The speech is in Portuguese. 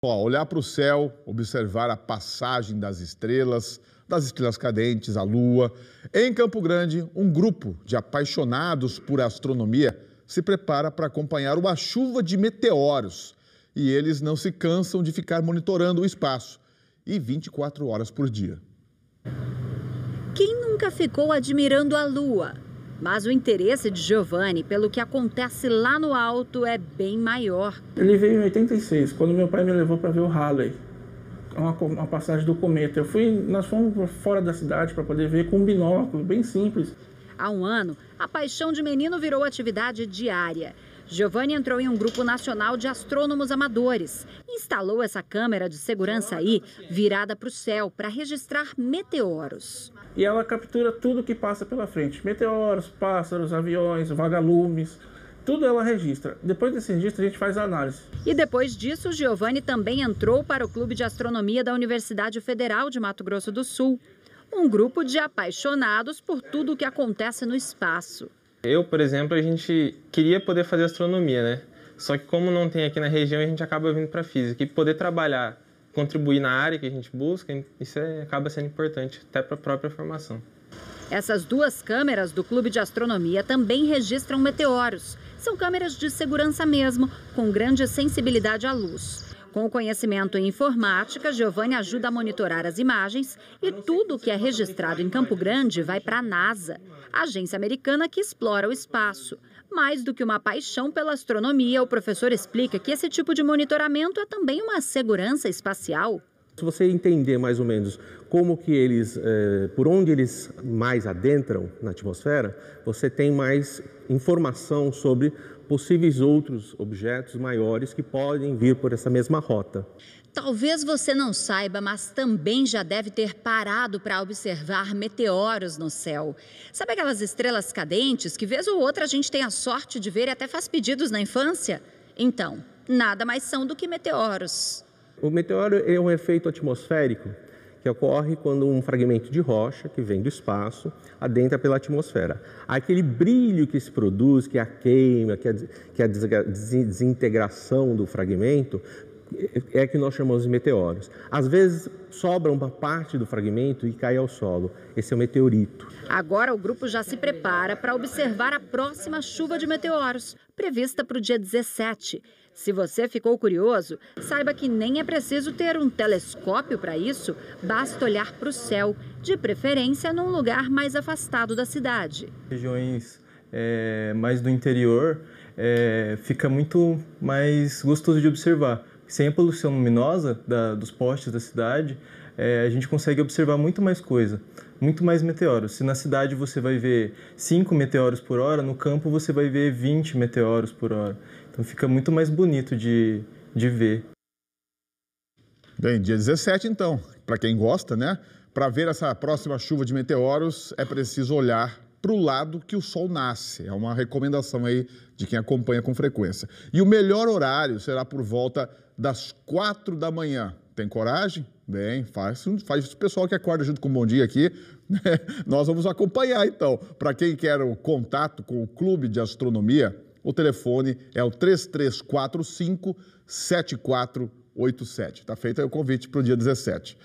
Ó, olhar para o céu, observar a passagem das estrelas, das estrelas cadentes, a lua. Em Campo Grande, um grupo de apaixonados por astronomia se prepara para acompanhar uma chuva de meteoros. E eles não se cansam de ficar monitorando o espaço e 24 horas por dia. Quem nunca ficou admirando a lua? Mas o interesse de Giovanni pelo que acontece lá no alto é bem maior. Ele veio em 86, quando meu pai me levou para ver o Halley, é uma, uma, passagem do cometa. Eu fui, nós fomos fora da cidade para poder ver com um binóculo, bem simples. Há um ano, a paixão de menino virou atividade diária. Giovanni entrou em um grupo nacional de astrônomos amadores. Instalou essa câmera de segurança aí, virada para o céu, para registrar meteoros. E ela captura tudo que passa pela frente: meteoros, pássaros, aviões, vagalumes. Tudo ela registra. Depois desse registro, a gente faz a análise. E depois disso, Giovanni também entrou para o Clube de Astronomia da Universidade Federal de Mato Grosso do Sul. Um grupo de apaixonados por tudo o que acontece no espaço. Eu, por exemplo, a gente queria poder fazer astronomia, né? Só que como não tem aqui na região, a gente acaba vindo para física. E poder trabalhar, contribuir na área que a gente busca, isso é, acaba sendo importante até para a própria formação. Essas duas câmeras do Clube de Astronomia também registram meteoros. São câmeras de segurança mesmo, com grande sensibilidade à luz. Com o conhecimento em informática, Giovanni ajuda a monitorar as imagens e tudo o que é registrado em Campo Grande vai para a NASA, a agência americana que explora o espaço. Mais do que uma paixão pela astronomia, o professor explica que esse tipo de monitoramento é também uma segurança espacial. Se você entender mais ou menos como que eles, eh, por onde eles mais adentram na atmosfera, você tem mais informação sobre possíveis outros objetos maiores que podem vir por essa mesma rota. Talvez você não saiba, mas também já deve ter parado para observar meteoros no céu. Sabe aquelas estrelas cadentes que, vez ou outra, a gente tem a sorte de ver e até faz pedidos na infância? Então, nada mais são do que meteoros. O meteoro é um efeito atmosférico que ocorre quando um fragmento de rocha que vem do espaço adentra pela atmosfera. Aquele brilho que se produz, que é a queima, que é, a é desintegração do fragmento, é, é que nós chamamos de meteoros. Às vezes sobra uma parte do fragmento e cai ao solo. Esse é o meteorito. Agora o grupo já se prepara para observar a próxima chuva de meteoros, prevista para o dia 17. Se você ficou curioso, saiba que nem é preciso ter um telescópio para isso, basta olhar para o céu, de preferência num lugar mais afastado da cidade. Regiões é, mais do interior, é, fica muito mais gostoso de observar, sem a poluição luminosa da, dos postes da cidade, é, a gente consegue observar muito mais coisa, muito mais meteoros. Se na cidade você vai ver 5 meteoros por hora, no campo você vai ver 20 meteoros por hora. Então fica muito mais bonito de, de ver. Bem, dia 17 então, para quem gosta, né? Para ver essa próxima chuva de meteoros, é preciso olhar para o lado que o sol nasce. É uma recomendação aí de quem acompanha com frequência. E o melhor horário será por volta das quatro da manhã. Tem coragem? Bem, faz, faz o pessoal que acorda junto com o Bom Dia aqui. Né? Nós vamos acompanhar então. Para quem quer o contato com o Clube de Astronomia, o telefone é o 3345 7487. Está feito o convite para o dia 17.